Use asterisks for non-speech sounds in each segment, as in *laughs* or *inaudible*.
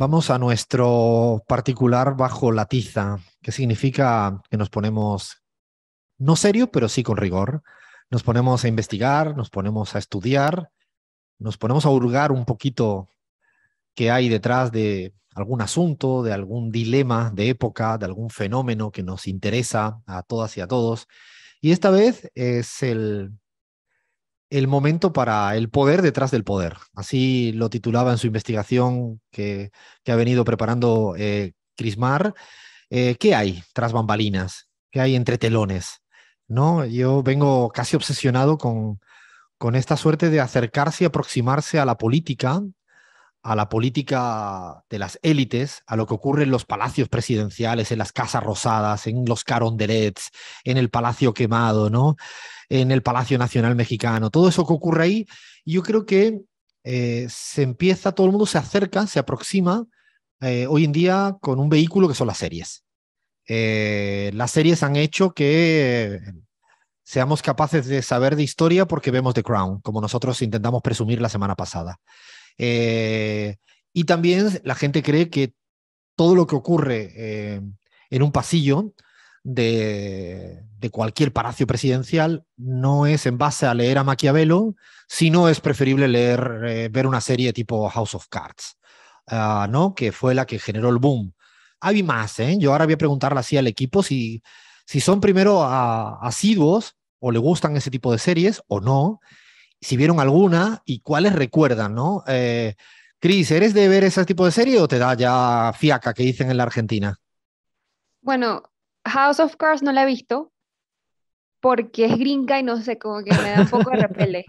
Vamos a nuestro particular bajo la tiza, que significa que nos ponemos, no serio, pero sí con rigor. Nos ponemos a investigar, nos ponemos a estudiar, nos ponemos a hurgar un poquito que hay detrás de algún asunto, de algún dilema de época, de algún fenómeno que nos interesa a todas y a todos. Y esta vez es el el momento para el poder detrás del poder. Así lo titulaba en su investigación que, ha venido preparando eh, Crismar. Eh, ¿Qué hay tras bambalinas? ¿Qué hay entre telones? ¿No? Yo vengo casi obsesionado con, con esta suerte de acercarse y aproximarse a la política, a la política de las élites, a lo que ocurre en los palacios presidenciales, en las casas rosadas, en los carondelets, en el palacio quemado, ¿no? en el Palacio Nacional Mexicano, todo eso que ocurre ahí, yo creo que eh, se empieza, todo el mundo se acerca, se aproxima eh, hoy en día con un vehículo que son las series. Eh, las series han hecho que seamos capaces de saber de historia porque vemos The Crown, como nosotros intentamos presumir la semana pasada. y también la gente cree que todo lo que ocurre en un pasillo de, cualquier palacio presidencial no es en base a leer a Maquiavelo, sino es preferible leer, eh, ver una serie tipo House of Cards, ah, ¿no? que fue la que generó el boom. Hay más, ¿eh? yo ahora voy a preguntarle así al equipo si, si son primero asiduos o le gustan ese tipo de series o no, si vieron alguna y cuáles recuerdan, ¿no? Eh, Cris, ¿eres de ver ese tipo de serie o te da ya fiaca que dicen en la Argentina? Bueno, House of Cards no la he visto porque es gringa y no sé, como que me da un poco de repele.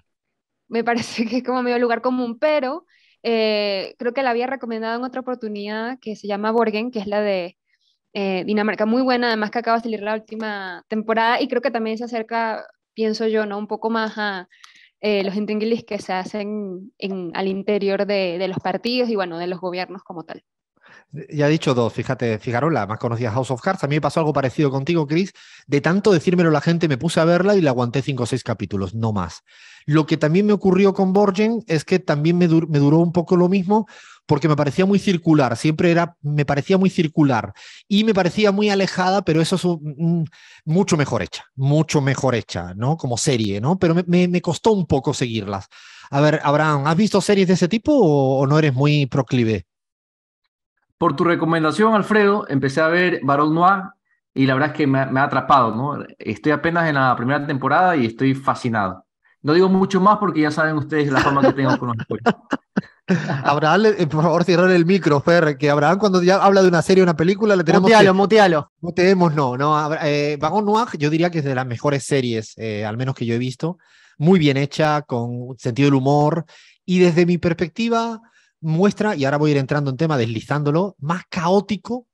Me parece que es como medio lugar común, pero eh, creo que la había recomendado en otra oportunidad que se llama Borgen, que es la de eh, Dinamarca, muy buena, además que acaba de salir la última temporada y creo que también se acerca, pienso yo, ¿no? un poco más a eh, los intinguilis que se hacen al interior de los partidos y bueno, de los gobiernos como tal. Ya he dicho dos, fíjate, la más conocida House of Cards. A mí me pasó algo parecido contigo, Chris. De tanto decírmelo la gente, me puse a verla y la aguanté cinco o seis capítulos, no más. Lo que también me ocurrió con Borgen es que también me, duró un poco lo mismo, porque me parecía muy circular, siempre era, me parecía muy circular y me parecía muy alejada, pero eso es mucho mejor hecha, mucho mejor hecha, ¿no? Como serie, ¿no? Pero me, costó un poco seguirlas. A ver, Abraham, ¿has visto series de ese tipo o no eres muy proclive? Por tu recomendación, Alfredo, empecé a ver Barón Noir y la verdad es que me, ha atrapado, ¿no? Estoy apenas en la primera temporada y estoy fascinado. No digo mucho más porque ya saben ustedes la forma que tengo con los spoilers. *laughs* Abraham, eh, por favor, cierra el micro, Fer, que Abraham cuando ya habla de una serie o una película le tenemos que... Mutealo, mutealo. no, no. Eh, Noir yo diría que es de las mejores series, eh, al menos que yo he visto. Muy bien hecha, con sentido del humor. Y desde mi perspectiva, muestra, y ahora voy a ir entrando en tema, deslizándolo, más caótico,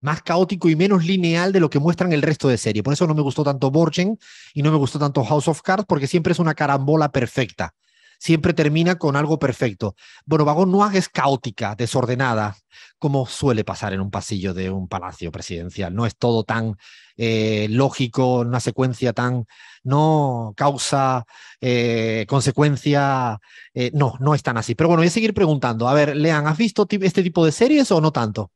más caótico y menos lineal de lo que muestran el resto de serie. Por eso no me gustó tanto Borgen y no me gustó tanto House of Cards, porque siempre es una carambola perfecta siempre termina con algo perfecto. Bueno, Vagón no es caótica, desordenada, como suele pasar en un pasillo de un palacio presidencial. No es todo tan eh, lógico, una secuencia tan, no, causa, eh, consecuencia, eh, no, no es tan así. Pero bueno, voy a seguir preguntando. A ver, Lean, ¿has visto este tipo de series o no tanto?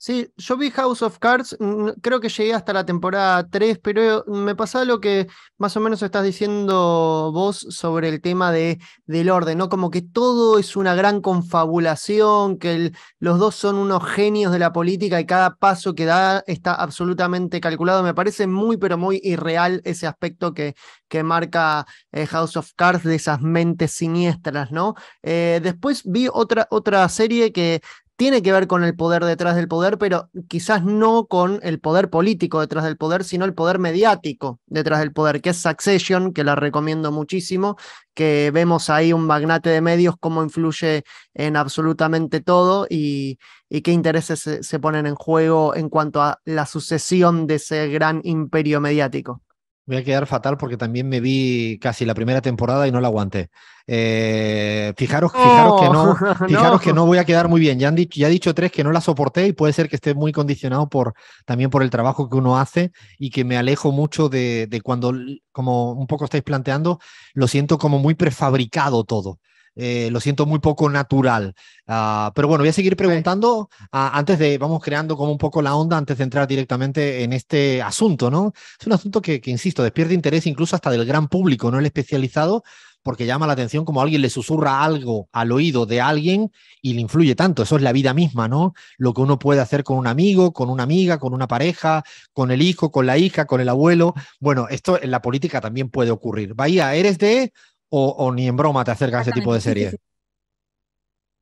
Sí, yo vi House of Cards, creo que llegué hasta la temporada 3, pero me pasa lo que más o menos estás diciendo vos sobre el tema de, del orden, ¿no? Como que todo es una gran confabulación, que los dos son unos genios de la política y cada paso que da está absolutamente calculado. Me parece muy, pero muy irreal ese aspecto que, que marca eh, House of Cards de esas mentes siniestras, ¿no? Eh, después vi otra, otra serie que tiene que ver con el poder detrás del poder, pero quizás no con el poder político detrás del poder, sino el poder mediático detrás del poder, que es Succession, que la recomiendo muchísimo, que vemos ahí un magnate de medios, cómo influye en absolutamente todo y, qué intereses se, se ponen en juego en cuanto a la sucesión de ese gran imperio mediático. Voy a quedar fatal porque también me vi casi la primera temporada y no la aguanté. Eh, fijaros, fijaros, que oh, *laughs* no, fijaros que no voy a quedar muy bien. Ya, he dicho tres que no la soporté y puede ser que esté muy condicionado por, también por el trabajo que uno hace y que me alejo mucho de, de cuando, como un poco estáis planteando, lo siento como muy prefabricado todo. Eh, lo siento muy poco natural. Ah, pero bueno, voy a seguir preguntando ah, antes de, vamos creando como un poco la onda antes de entrar directamente en este asunto, ¿no? Es un asunto que, insisto, despierta interés incluso hasta del gran público, no el especializado, porque llama la atención como alguien le susurra algo al oído de alguien y le influye tanto. Eso es la vida misma, ¿no? Lo que uno puede hacer con un amigo, con una amiga, con una pareja, con el hijo, con la hija, con el abuelo. Bueno, esto en la política también puede ocurrir. Bahía, ¿eres de o, ni en broma te acercas a ese tipo de series.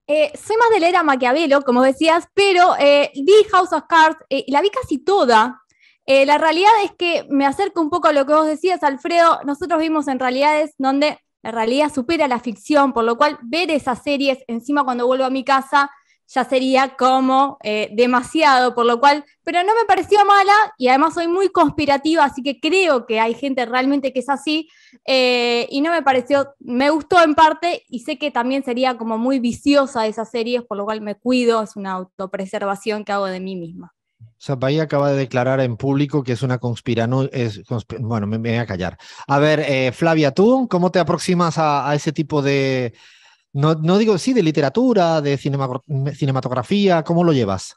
Eh, soy más de leer a Maquiavelo, como decías, pero eh, vi House of Cards, eh, la vi casi toda. la realidad es que me acerco un poco a lo que vos decías, Alfredo. Nosotros vimos en realidades donde la realidad supera la ficción, por lo cual ver esas series encima cuando vuelvo a mi casa ya sería como eh, demasiado, por lo cual, pero no me pareció mala y además soy muy conspirativa, así que creo que hay gente realmente que es así eh, y no me pareció, me gustó en parte y sé que también sería como muy viciosa Esa serie, por lo cual me cuido, es una autopreservación que hago de mí misma. Zapay acaba de declarar en público que es una conspirano. Es bueno, me, voy a callar. A ver, eh, Flavia, ¿tú cómo te aproximas a ese tipo de, no, no digo, sí, de literatura, de cinematografía, ¿cómo lo llevas?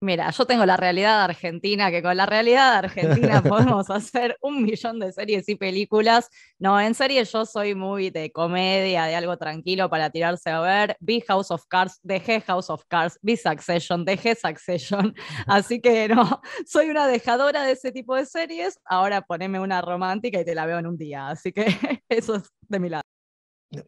Mira, yo tengo la realidad argentina, que con la realidad argentina *laughs* podemos hacer un millón de series y películas. No, en serie yo soy muy de comedia, de algo tranquilo para tirarse a ver. Vi House of Cards, dejé House of Cards, vi Succession, dejé Succession. *laughs* Así que no, soy una dejadora de ese tipo de series. Ahora poneme una romántica y te la veo en un día. Así que *laughs* eso es de mi lado.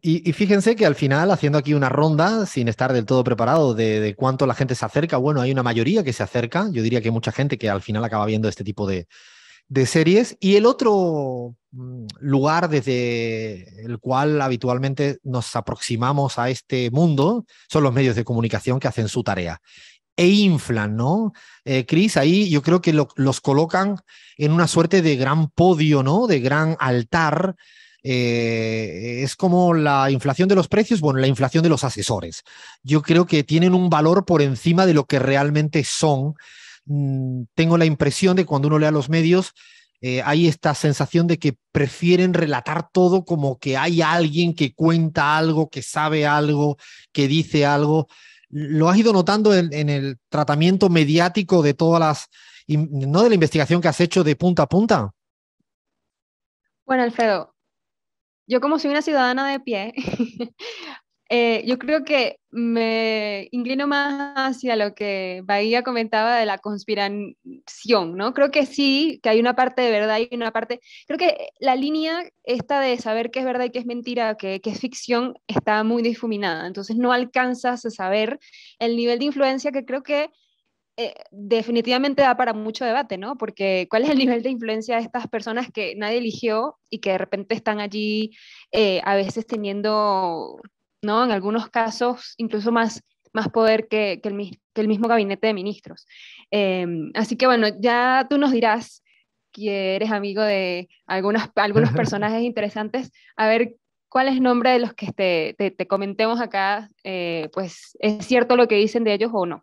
Y, fíjense que al final, haciendo aquí una ronda, sin estar del todo preparado de, cuánto la gente se acerca, bueno, hay una mayoría que se acerca, yo diría que hay mucha gente que al final acaba viendo este tipo de, series. Y el otro mm, lugar desde el cual habitualmente nos aproximamos a este mundo son los medios de comunicación que hacen su tarea e inflan, ¿no? Eh, Cris, ahí yo creo que los colocan en una suerte de gran podio, ¿no? De gran altar eh, es como la inflación de los precios, bueno, la inflación de los asesores. Yo creo que tienen un valor por encima de lo que realmente son. Mm, tengo la impresión de cuando uno lea los medios, eh, hay esta sensación de que prefieren relatar todo como que hay alguien que cuenta algo, que sabe algo, que dice algo. ¿Lo has ido notando en, en el tratamiento mediático de todas las, no de la investigación que has hecho de punta a punta? Bueno, Alfredo, yo como soy una ciudadana de pie, *laughs* eh, yo creo que me inclino más hacia lo que Bahía comentaba de la conspiración, ¿no? Creo que sí, que hay una parte de verdad y una parte... Creo que la línea esta de saber qué es verdad y qué es mentira, qué, qué es ficción, está muy difuminada, entonces no alcanzas a saber el nivel de influencia que creo que eh, definitivamente da para mucho debate, ¿no? Porque cuál es el nivel de influencia de estas personas que nadie eligió y que de repente están allí eh, a veces teniendo, ¿no? En algunos casos incluso más, más poder que, el, mismo gabinete de ministros. Em, así que bueno, ya tú nos dirás que eres amigo de algunos *laughs* personajes interesantes, a ver cuál es el nombre de los que te, te comentemos acá, eh, pues es cierto lo que dicen de ellos o no.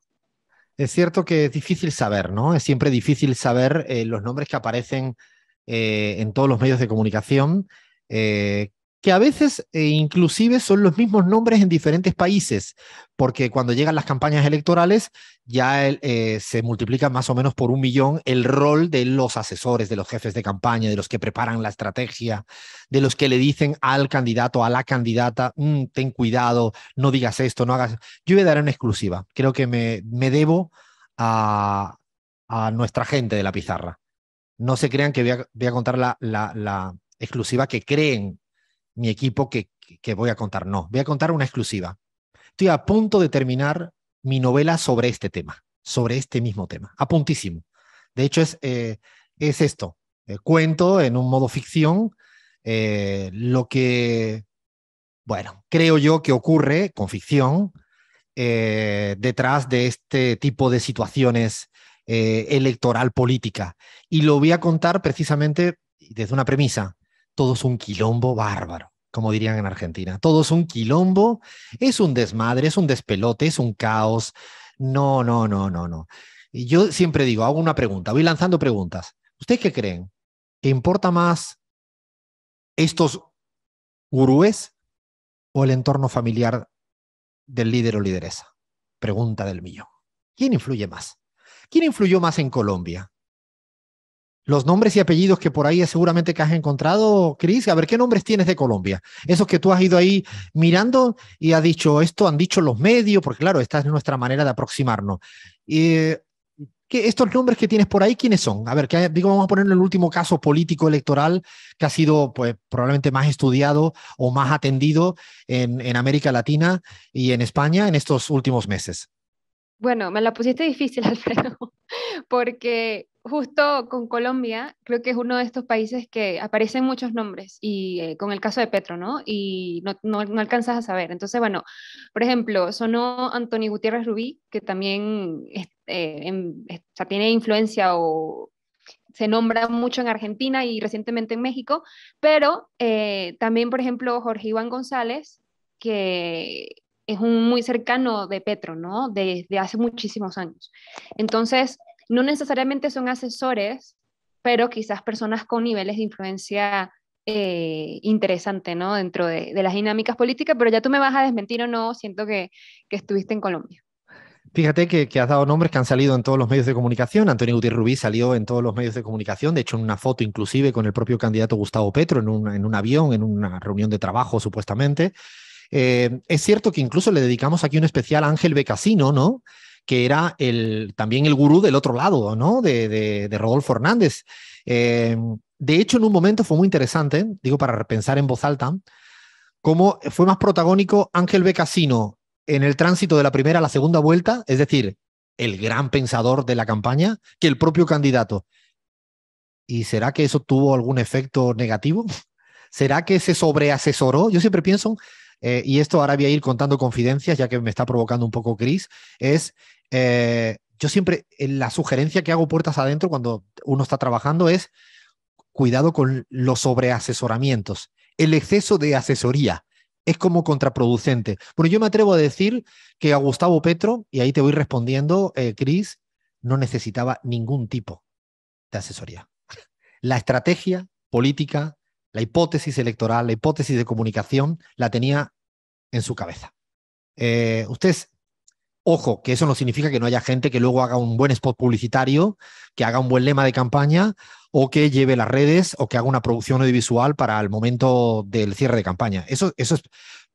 Es cierto que es difícil saber, ¿no? Es siempre difícil saber eh, los nombres que aparecen eh, en todos los medios de comunicación, eh, que a veces eh, inclusive son los mismos nombres en diferentes países, porque cuando llegan las campañas electorales ya eh, se multiplica más o menos por un millón el rol de los asesores, de los jefes de campaña, de los que preparan la estrategia, de los que le dicen al candidato, a la candidata, mm, ten cuidado, no digas esto, no hagas... Yo voy a dar una exclusiva, creo que me, debo a, nuestra gente de la pizarra. No se crean que voy a, contar la, la exclusiva que creen mi equipo que, voy a contar. No, voy a contar una exclusiva. Estoy a punto de terminar mi novela sobre este tema, sobre este mismo tema, a puntísimo. De hecho, es, eh, es esto, eh, cuento en un modo ficción eh, lo que, bueno, creo yo que ocurre con ficción detrás de este tipo de situaciones electoral política. Y lo voy a contar precisamente desde una premisa todo es un quilombo bárbaro, como dirían en Argentina. Todo es un quilombo, es un desmadre, es un despelote, es un caos. No, no, no, no, no. Y yo siempre digo, hago una pregunta, voy lanzando preguntas. ¿Ustedes qué creen? ¿Qué importa más estos gurúes o el entorno familiar del líder o lideresa? Pregunta del millón. ¿Quién influye más? ¿Quién influyó más en Colombia? los nombres y apellidos que por ahí seguramente que has encontrado, Cris. A ver, ¿qué nombres tienes de Colombia? Esos que tú has ido ahí mirando y has dicho, esto han dicho los medios, porque claro, esta es nuestra manera de aproximarnos. Eh, ¿qué, ¿Estos nombres que tienes por ahí, quiénes son? A ver, digo, vamos a poner el último caso político electoral que ha sido pues, probablemente más estudiado o más atendido en, en América Latina y en España en estos últimos meses. Bueno, me la pusiste difícil, *laughs* Alfredo, porque justo con Colombia, creo que es uno de estos países que aparecen muchos nombres, y eh, con el caso de Petro, ¿no? Y no, no, alcanzas a saber. Entonces, bueno, por ejemplo, sonó Antonio Gutiérrez Rubí, que también eh, tiene influencia o se nombra mucho en Argentina y recientemente en México, pero eh, también, por ejemplo, Jorge Iván González, que es un muy cercano de Petro, ¿no? Desde hace muchísimos años. Entonces, no necesariamente son asesores, pero quizás personas con niveles de influencia eh, interesante, ¿no? Dentro de, las dinámicas políticas, pero ya tú me vas a desmentir o no, siento que, estuviste en Colombia. Fíjate que, que, has dado nombres que han salido en todos los medios de comunicación. Antonio Gutiérrez Rubí salió en todos los medios de comunicación, de hecho en una foto inclusive con el propio candidato Gustavo Petro en un, en un avión, en una reunión de trabajo supuestamente. Eh, es cierto que incluso le dedicamos aquí un especial a Ángel Becasino, ¿no? que era el, también el gurú del otro lado, ¿no? De, Rodolfo Hernández. Em, de hecho, en un momento fue muy interesante, digo, para repensar en voz alta, cómo fue más protagónico Ángel B. Casino en el tránsito de la primera a la segunda vuelta, es decir, el gran pensador de la campaña, que el propio candidato. ¿Y será que eso tuvo algún efecto negativo? *laughs* ¿Será que se sobreasesoró? Yo siempre pienso eh, y esto ahora voy a ir contando confidencias, ya que me está provocando un poco Cris, es eh, yo siempre, eh, la sugerencia que hago puertas adentro cuando uno está trabajando es cuidado con los sobreasesoramientos, el exceso de asesoría. Es como contraproducente. Bueno, yo me atrevo a decir que a Gustavo Petro, y ahí te voy respondiendo, Cris, no necesitaba ningún tipo de asesoría. La estrategia política la hipótesis electoral, la hipótesis de comunicación, la tenía en su cabeza. Eh, Ustedes, ojo, que eso no significa que no haya gente que luego haga un buen spot publicitario, que haga un buen lema de campaña o que lleve las redes o que haga una producción audiovisual para el momento del cierre de campaña. Eso, eso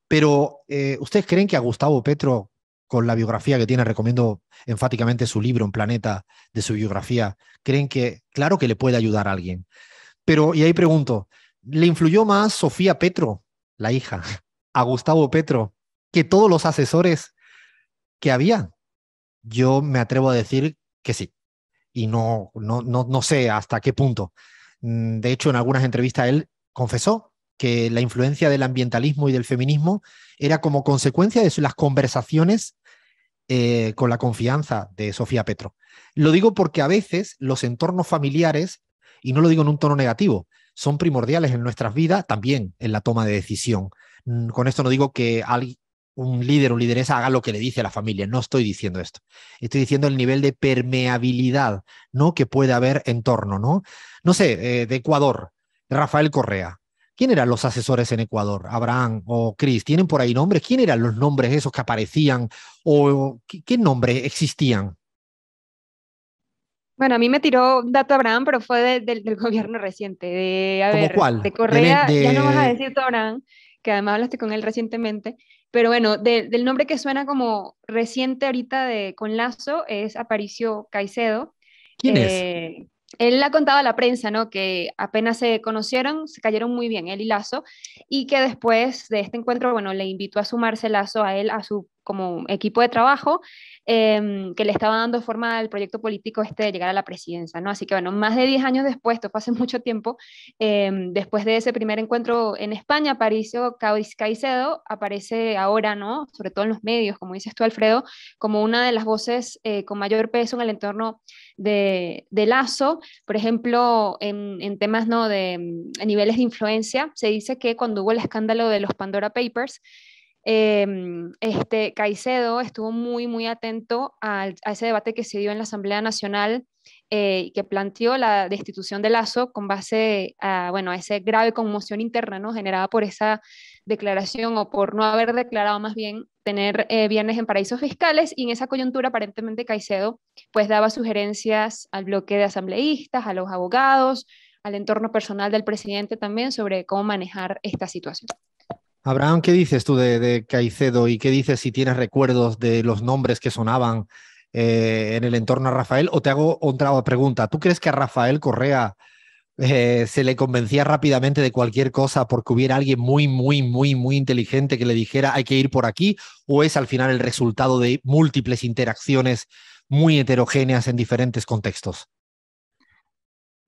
Pero, eh, ¿ustedes creen que a Gustavo Petro, con la biografía que tiene, recomiendo enfáticamente su libro en Planeta, de su biografía, creen que, claro que le puede ayudar a alguien? Pero, y ahí pregunto, le influyó más Sofía Petro, la hija, a Gustavo Petro, que todos los asesores que había. Yo me atrevo a decir que sí. Y no, no, no, sé hasta qué punto. Mm, de hecho, en algunas entrevistas él confesó que la influencia del ambientalismo y del feminismo era como consecuencia de las conversaciones eh, con la confianza de Sofía Petro. Lo digo porque a veces los entornos familiares, y no lo digo en un tono negativo, son primordiales en nuestras vidas, también en la toma de decisión. Mm, con esto no digo que un líder o lideresa haga lo que le dice a la familia, no estoy diciendo esto. Estoy diciendo el nivel de permeabilidad ¿no? que puede haber en torno, ¿no? No sé, eh, de Ecuador, Rafael Correa. ¿Quién eran los asesores en Ecuador? Abraham o Chris, ¿tienen por ahí nombres? ¿Quién eran los nombres esos que aparecían? ¿O qué nombres existían? Bueno, a mí me tiró un dato Abraham, pero fue del *laughs* gobierno reciente. De, ¿Cómo cuál? De Correa, ya no vas a decir Abraham, que además hablaste con él recientemente. Pero bueno, del nombre que suena como reciente ahorita de, con Lazo es Aparicio Caicedo. ¿Quién es? Eh, él ha contado a la prensa, ¿no? Que apenas se conocieron, se cayeron muy bien él y Lazo, y que después de este encuentro, bueno, le invitó a sumarse Lazo a él a su como equipo de trabajo em, que le estaba dando forma al proyecto político este de llegar a la presidencia, ¿no? Así que bueno, más de 10 años después, esto fue hace *laughs* mucho tiempo, em, después de ese primer encuentro en España, Aparicio Caicedo aparece ahora, ¿no? Sobre todo en los medios, como dices tú, Alfredo, como una de las voces eh, con mayor peso en el entorno de, Lazo, por ejemplo, en, temas, ¿no? de mm, niveles de influencia, se dice que cuando hubo el escándalo de los Pandora Papers, Em, este, Caicedo estuvo muy, muy atento a, ese debate que se dio en la Asamblea Nacional eh, que planteó la destitución de Lazo con base a, bueno, a esa grave conmoción interna ¿no? generada por esa declaración o por no haber declarado más bien tener bienes eh, en paraísos fiscales y en esa coyuntura aparentemente Caicedo pues daba sugerencias al bloque de asambleístas, a los abogados, al entorno personal del presidente también sobre cómo manejar esta situación. Abraham, ¿qué dices tú de, Caicedo y qué dices si tienes recuerdos de los nombres que sonaban eh, en el entorno a Rafael? O te hago otra pregunta. ¿Tú crees que a Rafael Correa eh, se le convencía rápidamente de cualquier cosa porque hubiera alguien muy, muy, muy, muy inteligente que le dijera hay que ir por aquí? ¿O es al final el resultado de múltiples interacciones muy heterogéneas en diferentes contextos?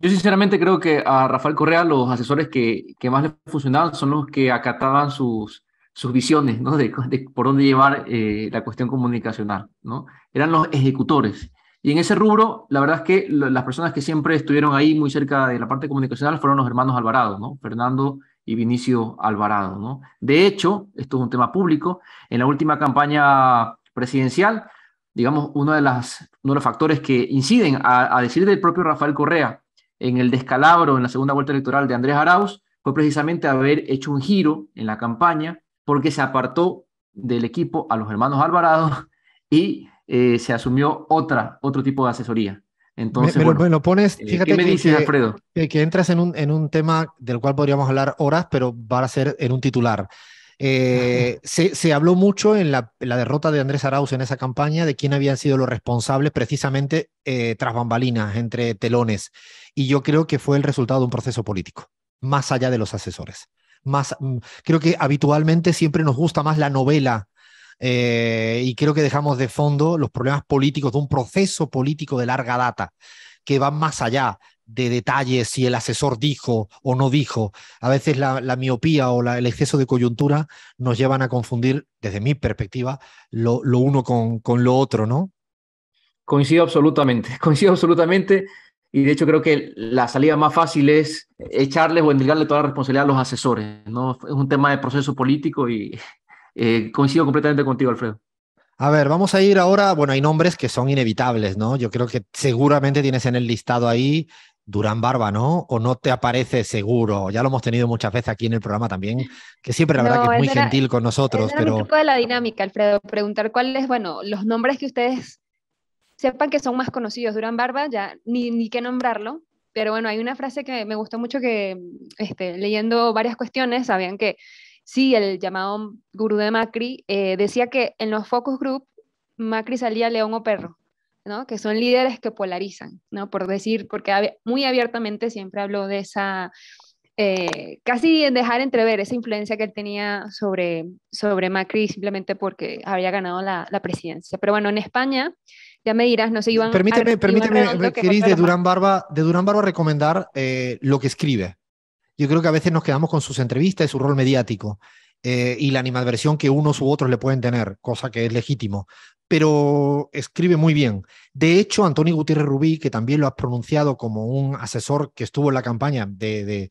Yo sinceramente creo que a Rafael Correa los asesores que, que más le funcionaban son los que acataban sus, sus visiones, ¿no? De, por dónde llevar eh, la cuestión comunicacional, ¿no? Eran los ejecutores. Y en ese rubro, la verdad es que las personas que siempre estuvieron ahí muy cerca de la parte comunicacional fueron los hermanos Alvarado, ¿no? Fernando y Vinicio Alvarado, ¿no? De hecho, esto es un tema público, en la última campaña presidencial, digamos, uno de, las, uno de los factores que inciden, a decir del propio Rafael Correa, en el descalabro en la segunda vuelta electoral de Andrés Arauz fue precisamente haber hecho un giro en la campaña porque se apartó del equipo a los hermanos Alvarado y eh, se asumió otra, otro tipo de asesoría. Entonces, lo pones, eh, fíjate ¿qué me que, Alfredo? Que, entras en un, en un tema del cual podríamos hablar horas, pero va a ser en un titular. Eh, se, se, habló mucho en la, derrota de Andrés Arauz en esa campaña de quién habían sido los responsables precisamente tras bambalinas, entre telones. Y yo creo que fue el resultado de un proceso político, más allá de los asesores. Más, mm, creo que habitualmente siempre nos gusta más la novela eh, y creo que dejamos de fondo los problemas políticos de un proceso político de larga data que va más allá de detalles si el asesor dijo o no dijo. A veces la, miopía o el exceso de coyuntura nos llevan a confundir, desde mi perspectiva, lo, uno con, con, lo otro, ¿no? Coincido absolutamente, *laughs* coincido absolutamente. Y de hecho creo que la salida más fácil es echarles o entregarle toda la responsabilidad a los asesores. ¿no? Es un tema de proceso político y *laughs* eh, coincido completamente contigo, Alfredo. A ver, vamos a ir ahora, bueno, hay nombres que son inevitables, ¿no? Yo creo que seguramente tienes en el listado ahí Durán Barba, ¿no? O no te aparece seguro. Ya lo hemos tenido muchas veces aquí en el programa también, que siempre la verdad que es muy gentil con nosotros. Era pero... un poco de la dinámica, Alfredo, preguntar cuáles, bueno, los nombres que ustedes sepan que son más conocidos. Durán Barba, ya ni, ni qué nombrarlo, pero bueno, hay una frase que me gustó mucho que este, leyendo varias cuestiones, sabían que sí, el llamado gurú de Macri eh, decía que en los focus group Macri salía león o perro. ¿no? que son líderes que polarizan, ¿no? por decir, porque muy abiertamente siempre habló de esa, eh, casi dejar entrever esa influencia que él tenía sobre, sobre Macri simplemente porque había ganado la, la presidencia. Pero bueno, en España ya me dirás, no sé, Iván. Permíteme, permíteme, eh, de Durán Barba, de Durán Barba recomendar eh, lo que escribe. Yo creo que a veces nos quedamos con sus entrevistas y su rol mediático eh, y la animadversión que unos u otros le pueden tener, cosa que es legítimo. Pero escribe muy bien. De hecho, Antonio Gutiérrez Rubí, que también lo has pronunciado como un asesor que estuvo en la campaña de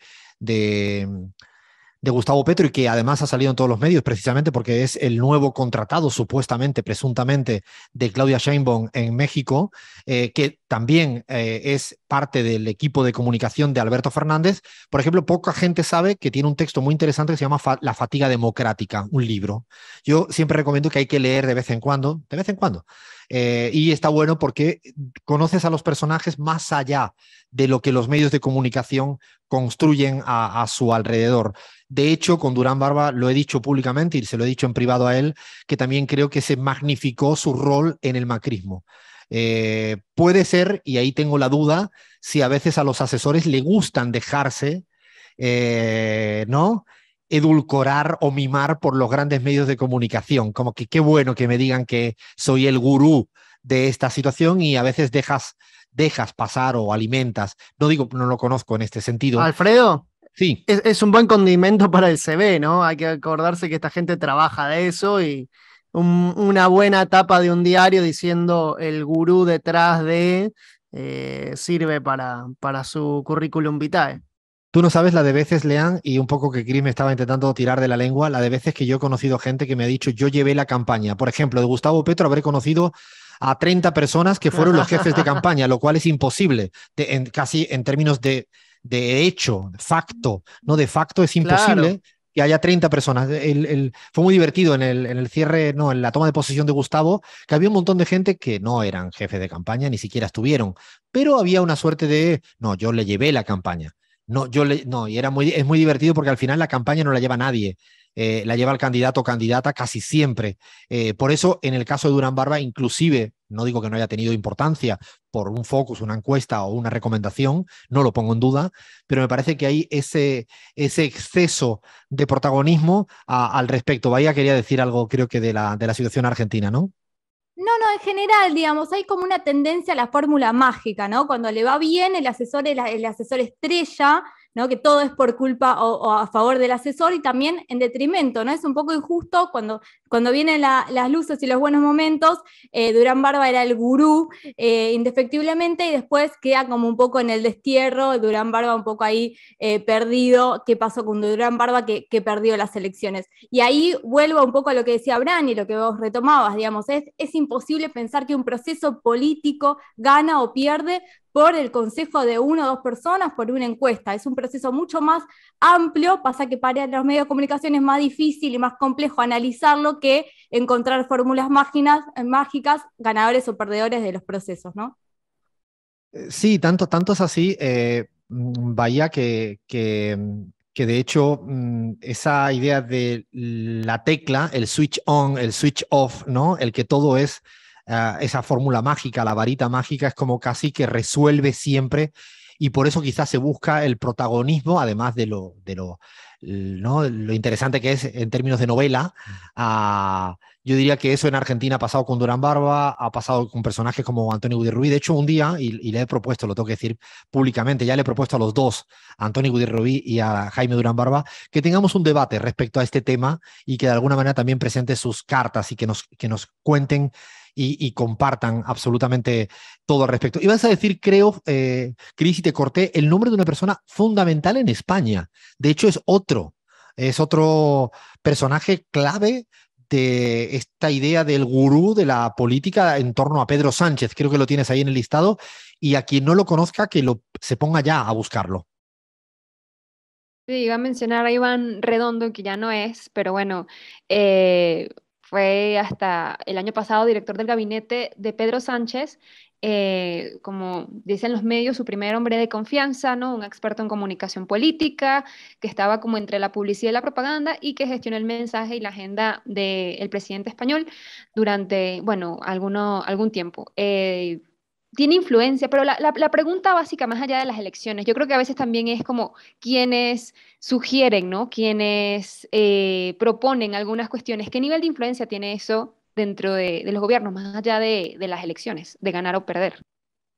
de Gustavo Petro y que además ha salido en todos los medios precisamente porque es el nuevo contratado supuestamente, presuntamente, de Claudia Sheinbaum en México, eh, que también eh, es parte del equipo de comunicación de Alberto Fernández. Por ejemplo, poca gente sabe que tiene un texto muy interesante que se llama La fatiga democrática, un libro. Yo siempre recomiendo que hay que leer de vez en cuando, de vez en cuando, eh, y está bueno porque conoces a los personajes más allá de lo que los medios de comunicación construyen a, su alrededor. De hecho, con Durán Barba lo he dicho públicamente y se lo he dicho en privado a él, que también creo que se magnificó su rol en el macrismo. Eh, puede ser, y ahí tengo la duda, si a veces a los asesores le gustan dejarse, eh, ¿no? edulcorar o mimar por los grandes medios de comunicación. Como que qué bueno que me digan que soy el gurú de esta situación y a veces dejas, dejas pasar o alimentas. No digo, no lo conozco en este sentido. Alfredo. Sí. Es, un buen condimento para el CV, ¿no? Hay que acordarse que esta gente trabaja de eso y una buena tapa de un diario diciendo el gurú detrás de eh, sirve para, para su currículum vitae. Tú no sabes la de veces, Lean, y un poco que Chris me estaba intentando tirar de la lengua, la de veces que yo he conocido gente que me ha dicho, yo llevé la campaña. Por ejemplo, de Gustavo Petro habré conocido a 30 personas que fueron los jefes de *laughs* campaña, lo cual es imposible, casi en términos de, hecho, facto, ¿no? De facto es imposible. Que haya 30 personas. El, fue muy divertido en el, en el cierre, no, en la toma de posesión de Gustavo, que había un montón de gente que no eran jefes de campaña, ni siquiera estuvieron, pero había una suerte de, no, yo le llevé la campaña. No, yo le, no, y era muy, es muy divertido porque al final la campaña no la lleva nadie. Eh, la lleva el candidato o candidata casi siempre. Eh, por eso, en el caso de Durán Barba, inclusive, no digo que no haya tenido importancia por un focus, una encuesta o una recomendación, no lo pongo en duda, pero me parece que hay ese, ese exceso de protagonismo al respecto. Vaya quería decir algo, creo que, de la, de la situación argentina, ¿no? No, no, en general, digamos, hay como una tendencia a la fórmula mágica, ¿no? Cuando le va bien, el asesor el asesor estrella, que todo es por culpa o, a favor del asesor y también en detrimento, ¿no? Es un poco injusto cuando, cuando vienen las luces y los buenos momentos, eh, Durán Barba era el gurú eh, indefectiblemente y después queda como un poco en el destierro, Durán Barba un poco ahí eh, perdido, qué pasó con Durán Barba que, perdió las elecciones. Y ahí vuelvo un poco a lo que decía Bran y lo que vos retomabas, digamos, es, es imposible pensar que un proceso político gana o pierde por el consejo de una o dos personas, por una encuesta. Es un proceso mucho más amplio, pasa que para los medios de comunicación es más difícil y más complejo analizarlo que encontrar fórmulas eh, mágicas, ganadores o perdedores de los procesos, ¿no? Eh, sí, tanto, tanto es así, eh, vaya que, que, de hecho mm, esa idea de la tecla, el switch on, el switch off, ¿no? El que todo es esa fórmula mágica, la varita mágica, es como casi que resuelve siempre y por eso quizás se busca el protagonismo, además de lo, de lo, lo interesante que es en términos de novela. yo diría que eso en Argentina ha pasado con Durán Barba, ha pasado con personajes como Antonio Ruiz. De hecho, un día, y, le he propuesto, lo tengo que decir públicamente, ya le he propuesto a los dos, a Antonio Ruiz y a Jaime Durán Barba, que tengamos un debate respecto a este tema y que de alguna manera también presente sus cartas y que nos, que nos cuenten y, compartan absolutamente todo al respecto. Ibas a decir, creo, eh, Cris, y te corté, el nombre de una persona fundamental en España. De hecho, es otro, es otro personaje clave de esta idea del gurú de la política en torno a Pedro Sánchez. Creo que lo tienes ahí en el listado y a quien no lo conozca que lo, se ponga ya a buscarlo. Sí, iba a mencionar a Iván Redondo, que ya no es, pero bueno, eh, fue hasta el año pasado director del gabinete de Pedro Sánchez, eh, como dicen los medios, su primer hombre de confianza, ¿no? un experto en comunicación política, que estaba como entre la publicidad y la propaganda y que gestionó el mensaje y la agenda del presidente español durante, bueno, alguno, algún tiempo. Eh, tiene influencia, pero la, pregunta básica, más allá de las elecciones, yo creo que a veces también es como quienes sugieren, ¿no? Quienes eh, proponen algunas cuestiones. ¿Qué nivel de influencia tiene eso dentro de, los gobiernos, más allá de, las elecciones, de ganar o perder?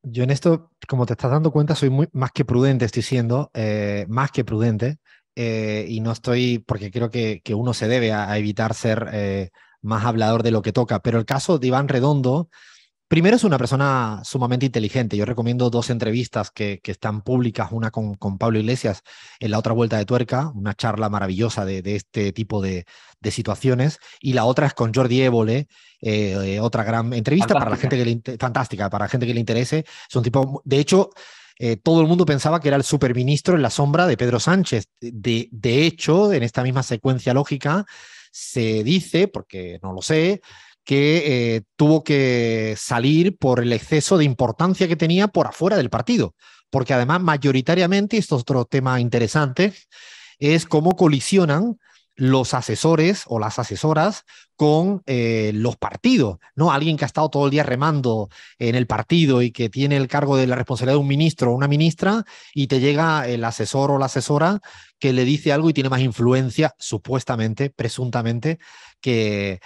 Yo en esto, como te estás dando cuenta, soy muy, más que prudente, estoy siendo, eh, más que prudente, eh, y no estoy, porque creo que, uno se debe a, a evitar ser más hablador de lo que toca, pero el caso de Iván Redondo Primero es una persona sumamente inteligente. Yo recomiendo dos entrevistas que, están públicas, una con, Pablo Iglesias en la otra vuelta de tuerca, una charla maravillosa de, este tipo de, situaciones, y la otra es con Jordi Évole, eh, eh, otra gran entrevista para la gente que le fantástica, para gente que le interese. Es un tipo, de hecho, eh, todo el mundo pensaba que era el superministro en la sombra de Pedro Sánchez. de hecho, en esta misma secuencia lógica, se dice, porque no lo sé, que eh, tuvo que salir por el exceso de importancia que tenía por afuera del partido. Porque además, mayoritariamente, y esto es otro tema interesante, es cómo colisionan los asesores o las asesoras con eh, los partidos, ¿no? Alguien que ha estado todo el día remando en el partido y que tiene el cargo de la responsabilidad de un ministro o una ministra y te llega el asesor o la asesora que le dice algo y tiene más influencia, supuestamente, presuntamente, que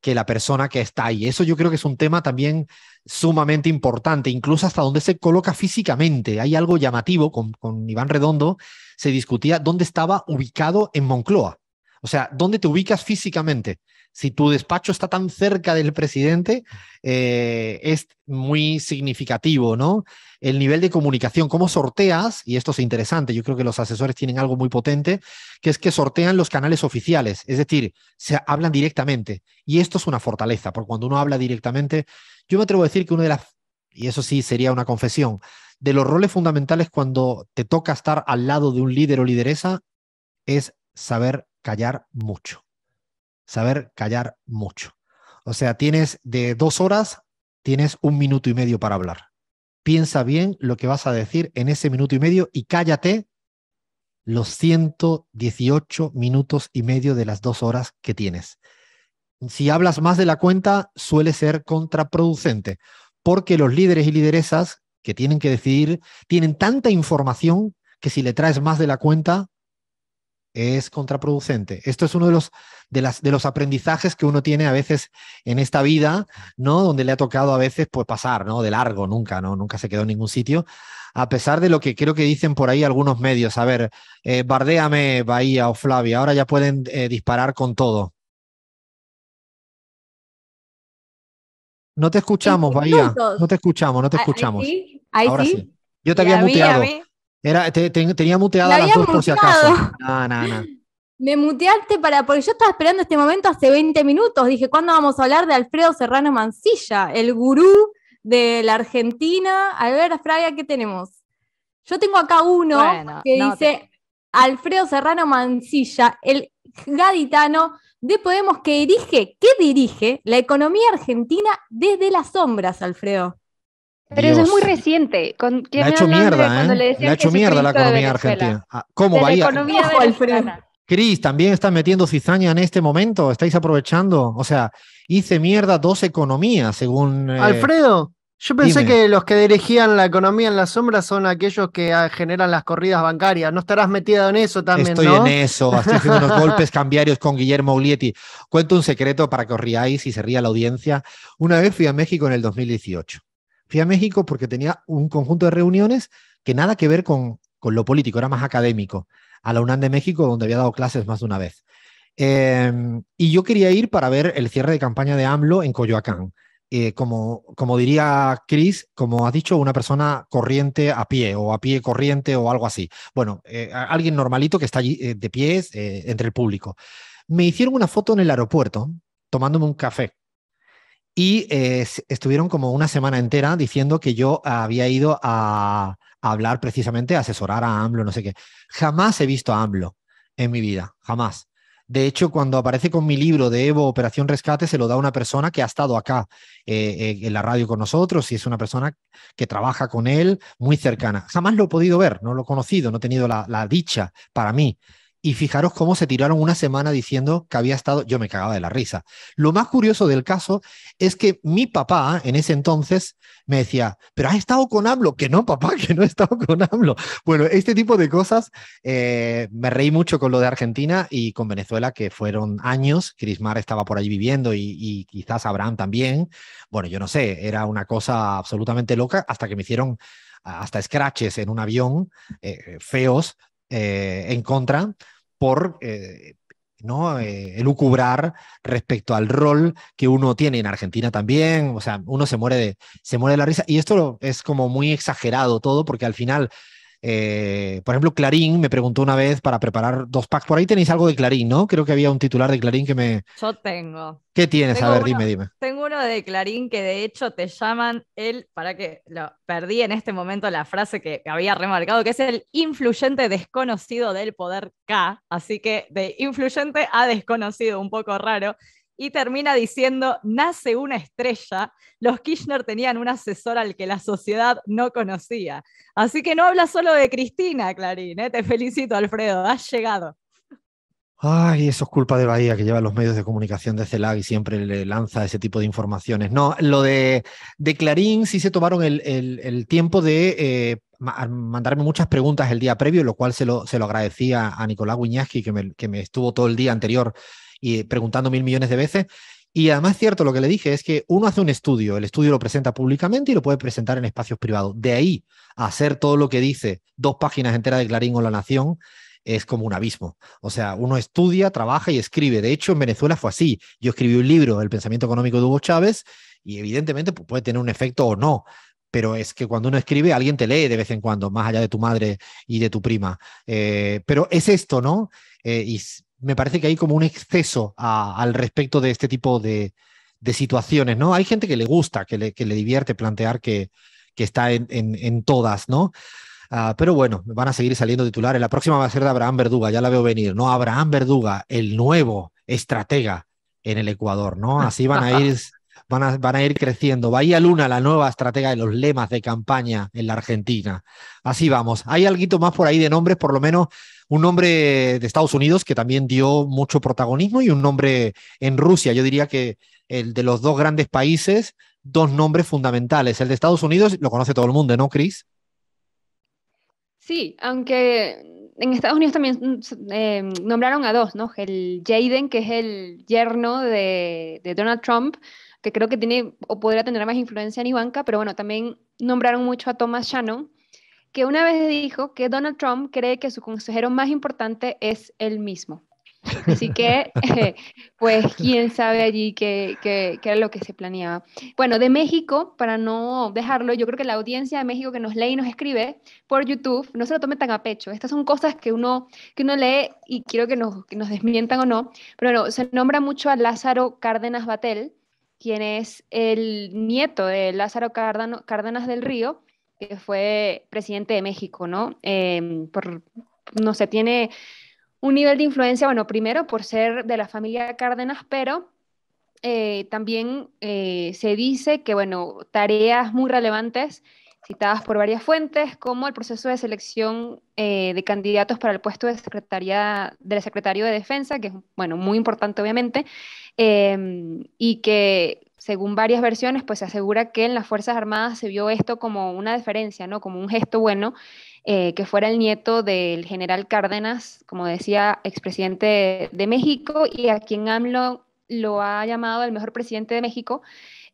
que la persona que está ahí. Eso yo creo que es un tema también sumamente importante, incluso hasta dónde se coloca físicamente. Hay algo llamativo, con, con Iván Redondo se discutía dónde estaba ubicado en Moncloa. O sea, ¿dónde te ubicas físicamente? Si tu despacho está tan cerca del presidente, eh, es muy significativo, ¿no? El nivel de comunicación, cómo sorteas, y esto es interesante, yo creo que los asesores tienen algo muy potente, que es que sortean los canales oficiales, es decir, se hablan directamente. Y esto es una fortaleza, porque cuando uno habla directamente, yo me atrevo a decir que uno de las, y eso sí sería una confesión, de los roles fundamentales cuando te toca estar al lado de un líder o lideresa es saber callar mucho. Saber callar mucho. O sea, tienes de dos horas, tienes un minuto y medio para hablar. Piensa bien lo que vas a decir en ese minuto y medio y cállate los 118 minutos y medio de las dos horas que tienes. Si hablas más de la cuenta, suele ser contraproducente, porque los líderes y lideresas que tienen que decidir tienen tanta información que si le traes más de la cuenta, es contraproducente. Esto es uno de los, de, las, de los aprendizajes que uno tiene a veces en esta vida, ¿no? Donde le ha tocado a veces pues, pasar, ¿no? De largo, nunca, ¿no? Nunca se quedó en ningún sitio. A pesar de lo que creo que dicen por ahí algunos medios, a ver, eh, bardéame Bahía o Flavia, ahora ya pueden eh, disparar con todo. No te escuchamos, Bahía. No te escuchamos, no te escuchamos. ahora sí. Yo te había muteado. Era, tenía muteada las dos por si acaso. *laughs* Me muteaste para, porque yo estaba esperando este momento hace 20 minutos. Dije, ¿cuándo vamos a hablar de Alfredo Serrano Mancilla, el gurú de la Argentina? A ver, Fraga, ¿qué tenemos? Yo tengo acá uno que dice Alfredo Serrano Mancilla, el gaditano de Podemos que dirige, que dirige la economía argentina desde las sombras, Alfredo. Pero eso es muy reciente. ha hecho mierda, ¿eh? ha hecho mierda la economía argentina. Ah, ¿Cómo de La Cris, también está metiendo cizaña en este momento. Estáis aprovechando. O sea, hice mierda dos economías, según. Eh, Alfredo, yo pensé que los que dirigían la economía en la sombra son aquellos que ah, generan las corridas bancarias. No estarás metido en eso también. Estoy en eso. Estoy haciendo unos golpes cambiarios con Guillermo Ulietti. Cuento un secreto para que os riáis y se ría la audiencia. Una vez fui a México en el 2018 Fui a México porque tenía un conjunto de reuniones que nada que ver con, lo político, era más académico, a la UNAM de México, donde había dado clases más de una vez. Em, y yo quería ir para ver el cierre de campaña de AMLO en Coyoacán. Eh, como, como diría Chris, como ha dicho, una persona corriente a pie o a pie corriente o algo así. Bueno, eh, alguien normalito que está allí eh, de pies entre el público. Me hicieron una foto en el aeropuerto tomándome un café y eh, estuvieron como una semana entera diciendo que yo había ido a, hablar precisamente, a asesorar a AMLO, no sé qué. Jamás he visto a AMLO en mi vida, jamás. De hecho, cuando aparece con mi libro de Evo Operación Rescate, se lo da una persona que ha estado acá eh, eh, en la radio con nosotros y es una persona que trabaja con él muy cercana. Jamás lo he podido ver, no lo he conocido, no he tenido la dicha para mí y fijaros cómo se tiraron una semana diciendo que había estado, yo me cagaba de la risa. Lo más curioso del caso es que mi papá en ese entonces me decía, pero has estado con AMLO, que no, papá, *laughs* que no he estado con AMLO. Bueno, este tipo de cosas, eh, me reí mucho con lo de Argentina y con Venezuela, que fueron años, Crismar estaba por allí viviendo y, quizás Abraham también. Bueno, yo no sé, era una cosa absolutamente loca hasta que me hicieron hasta scratches en un avión eh, feos eh, en contra por eh, ¿no? Eh, elucubrar respecto al rol que uno tiene en Argentina también, o sea, uno se muere de, se muere de la risa y esto es como muy exagerado todo porque al final eh, por ejemplo, Clarín me preguntó una vez para preparar dos packs. Por ahí tenéis algo de Clarín, ¿no? Creo que había un titular de Clarín que me. Yo tengo. ¿Qué tienes? a ver, dime, dime. Tengo uno de Clarín que de hecho te llaman el. Para que lo perdí en este momento la frase que había remarcado, que es el influyente desconocido del poder K. Así que de influyente a desconocido, un poco raro y termina diciendo, nace una estrella, los Kirchner tenían un asesor al que la sociedad no conocía. Así que no habla solo de Cristina, Clarín, ¿eh? te felicito, Alfredo, has llegado. Ay, eso es culpa de Bahía que lleva los medios de comunicación de CELAC y siempre le lanza ese tipo de informaciones. No, lo de, Clarín sí se tomaron el, tiempo de eh, mandarme muchas preguntas el día previo, lo cual se lo, agradecía a Nicolás Guiñazqui, que me, que me estuvo todo el día anterior y preguntando mil millones de veces. Y además cierto, lo que le dije es que uno hace un estudio, el estudio lo presenta públicamente y lo puede presentar en espacios privados. De ahí hacer todo lo que dice dos páginas enteras de Clarín o La Nación es como un abismo. O sea, uno estudia, trabaja y escribe. De hecho, en Venezuela fue así. Yo escribí un libro, El pensamiento económico de Hugo Chávez, y evidentemente pues, puede tener un efecto o no pero es que cuando uno escribe, alguien te lee de vez en cuando, más allá de tu madre y de tu prima. Eh, pero es esto, ¿no? Eh, y me parece que hay como un exceso al respecto de este tipo de, situaciones, ¿no? Hay gente que le gusta, que le, divierte plantear que, está en, todas, ¿no? Ah, pero bueno, van a seguir saliendo titulares. La próxima va a ser de Abraham Verduga, ya la veo venir, ¿no? Abraham Verduga, el nuevo estratega en el Ecuador, ¿no? Así van a ir, van van a ir creciendo. Bahía Luna, la nueva estratega de los lemas de campaña en la Argentina. Así vamos. Hay algo más por ahí de nombres, por lo menos un nombre de Estados Unidos que también dio mucho protagonismo y un nombre en Rusia. Yo diría que el de los dos grandes países, dos nombres fundamentales. El de Estados Unidos lo conoce todo el mundo, ¿no, Chris? Sí, aunque en Estados Unidos también mm, em, nombraron a dos, ¿no? El Jaden, que es el yerno de, de Donald Trump, que creo que tiene o podría tener más influencia en Ivanka, pero bueno, también nombraron mucho a Thomas Shannon, que una vez dijo que Donald Trump cree que su consejero más importante es él mismo. Así que, *laughs* eh, pues, quién sabe allí qué, qué, era lo que se planeaba. Bueno, de México, para no dejarlo, yo creo que la audiencia de México que nos lee y nos escribe por YouTube, no se lo tome tan a pecho. Estas son cosas que uno, que uno lee y quiero que nos, desmientan o no. Pero bueno, se nombra mucho a Lázaro Cárdenas Batel, quien es el nieto de Lázaro Cárdenas del Río, que fue presidente de México, ¿no? Em, por, no sé, tiene un nivel de influencia, bueno, primero por ser de la familia Cárdenas, pero eh, también eh, se dice que, bueno, tareas muy relevantes citadas por varias fuentes, como el proceso de selección eh, de candidatos para el puesto de secretaría del secretario de Defensa, que es bueno muy importante obviamente, em, y que según varias versiones, pues se asegura que en las Fuerzas Armadas se vio esto como una deferencia, ¿no? Como un gesto bueno, eh, que fuera el nieto del general Cárdenas, como decía, expresidente de México, y a quien AMLO lo ha llamado el mejor presidente de México.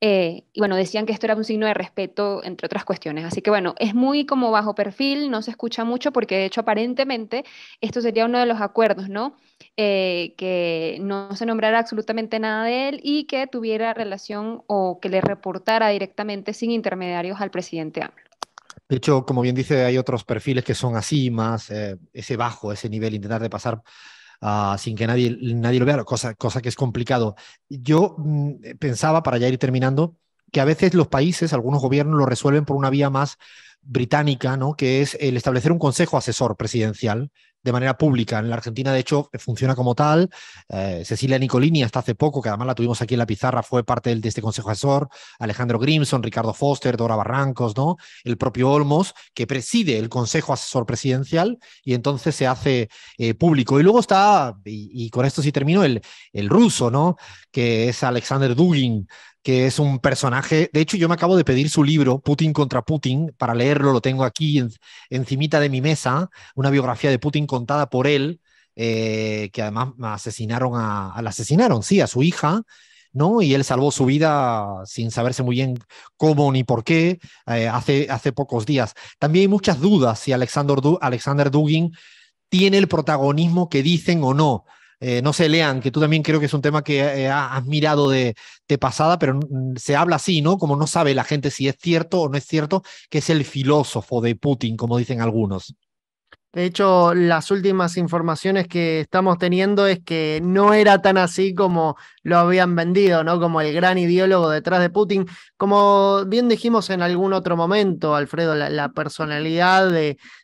Eh, y bueno, decían que esto era un signo de respeto, entre otras cuestiones. Así que bueno, es muy como bajo perfil, no se escucha mucho porque de hecho aparentemente esto sería uno de los acuerdos, ¿no? Eh, que no se nombrara absolutamente nada de él y que tuviera relación o que le reportara directamente sin intermediarios al presidente De hecho, como bien dice, hay otros perfiles que son así, más eh, ese bajo, ese nivel, intentar de pasar ah, sin que nadie, nadie lo vea, cosa, cosa que es complicado. Yo mm, pensaba, para ya ir terminando, que a veces los países, algunos gobiernos lo resuelven por una vía más británica, ¿no? que es el establecer un consejo asesor presidencial de manera pública. En la Argentina, de hecho, funciona como tal. Eh, Cecilia Nicolini, hasta hace poco, que además la tuvimos aquí en la pizarra, fue parte de este consejo asesor. Alejandro Grimson, Ricardo Foster, Dora Barrancos, ¿no? El propio Olmos, que preside el consejo asesor presidencial y entonces se hace eh, público. Y luego está, y, con esto sí termino, el, el ruso, ¿no? Que es Alexander Dugin, que es un personaje. De hecho, yo me acabo de pedir su libro, Putin contra Putin, para leerlo, lo tengo aquí en, encimita de mi mesa, una biografía de Putin contada por él, eh, que además asesinaron a, la asesinaron, sí, a su hija. ¿no? Y él salvó su vida sin saberse muy bien cómo ni por qué eh, hace, hace pocos días. También hay muchas dudas si Alexander, Alexander Dugin tiene el protagonismo que dicen o no. Eh, no se lean, que tú también creo que es un tema que eh, has mirado de, de, pasada, pero mm, se habla así, ¿no? Como no sabe la gente si es cierto o no es cierto, que es el filósofo de Putin, como dicen algunos. De hecho, las últimas informaciones que estamos teniendo es que no era tan así como lo habían vendido, ¿no? Como el gran ideólogo detrás de Putin. Como bien dijimos en algún otro momento, Alfredo, la, personalidad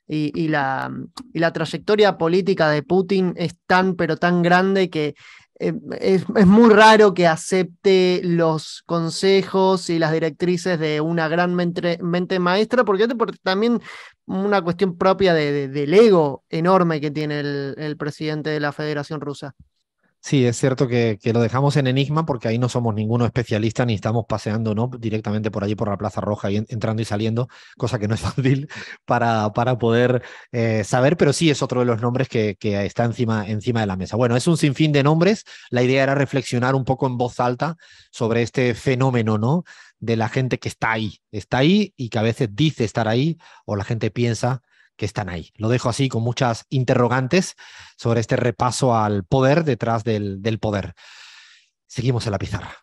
y, la, y la trayectoria política de Putin es tan, pero tan grande que eh, es, muy raro que acepte los consejos y las directrices de una gran mente, maestra, porque también una cuestión propia de, del ego enorme que tiene el presidente de la Federación Rusa. Sí, es cierto que, lo dejamos en enigma porque ahí no somos ninguno especialista ni estamos paseando ¿no? directamente por allí por la Plaza Roja y entrando y saliendo, cosa que no es *laughs* fácil para, para poder eh, saber, pero sí es otro de los nombres que, está encima, encima de la mesa. Bueno, es un sinfín de nombres. La idea era reflexionar un poco en voz alta sobre este fenómeno, ¿no? De la gente que está ahí, está ahí y que a veces dice estar ahí o la gente piensa que están ahí. Lo dejo así con muchas interrogantes sobre este repaso al poder detrás del, del poder. Seguimos en la pizarra.